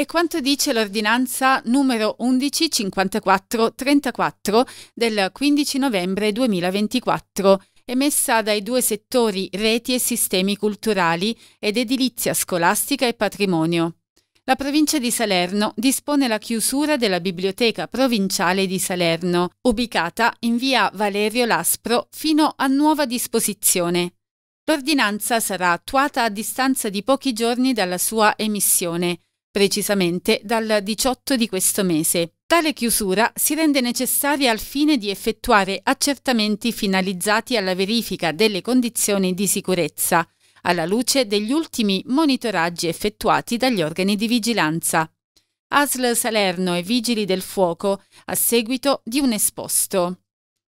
E quanto dice l'ordinanza numero 115434 del 15 novembre 2024, emessa dai due settori reti e sistemi culturali ed edilizia scolastica e patrimonio. La provincia di Salerno dispone la chiusura della biblioteca provinciale di Salerno, ubicata in via Valerio Laspro fino a nuova disposizione. L'ordinanza sarà attuata a distanza di pochi giorni dalla sua emissione, precisamente dal 18 di questo mese. Tale chiusura si rende necessaria al fine di effettuare accertamenti finalizzati alla verifica delle condizioni di sicurezza, alla luce degli ultimi monitoraggi effettuati dagli organi di vigilanza. ASL Salerno e Vigili del Fuoco a seguito di un esposto.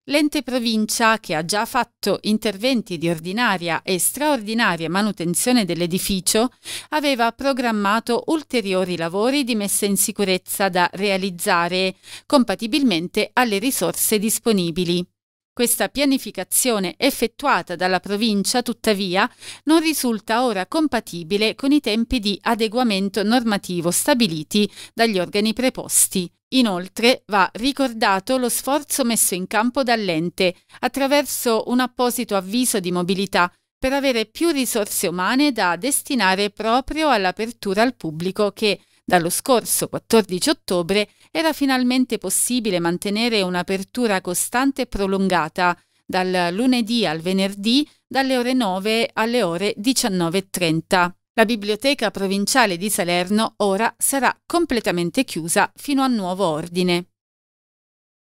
L'ente provincia, che ha già fatto interventi di ordinaria e straordinaria manutenzione dell'edificio, aveva programmato ulteriori lavori di messa in sicurezza da realizzare, compatibilmente alle risorse disponibili. Questa pianificazione effettuata dalla provincia, tuttavia, non risulta ora compatibile con i tempi di adeguamento normativo stabiliti dagli organi preposti, Inoltre va ricordato lo sforzo messo in campo dall'ente attraverso un apposito avviso di mobilità per avere più risorse umane da destinare proprio all'apertura al pubblico che dallo scorso 14 ottobre era finalmente possibile mantenere un'apertura costante e prolungata dal lunedì al venerdì dalle ore 9 alle ore 19.30. La biblioteca provinciale di Salerno ora sarà completamente chiusa fino a nuovo ordine.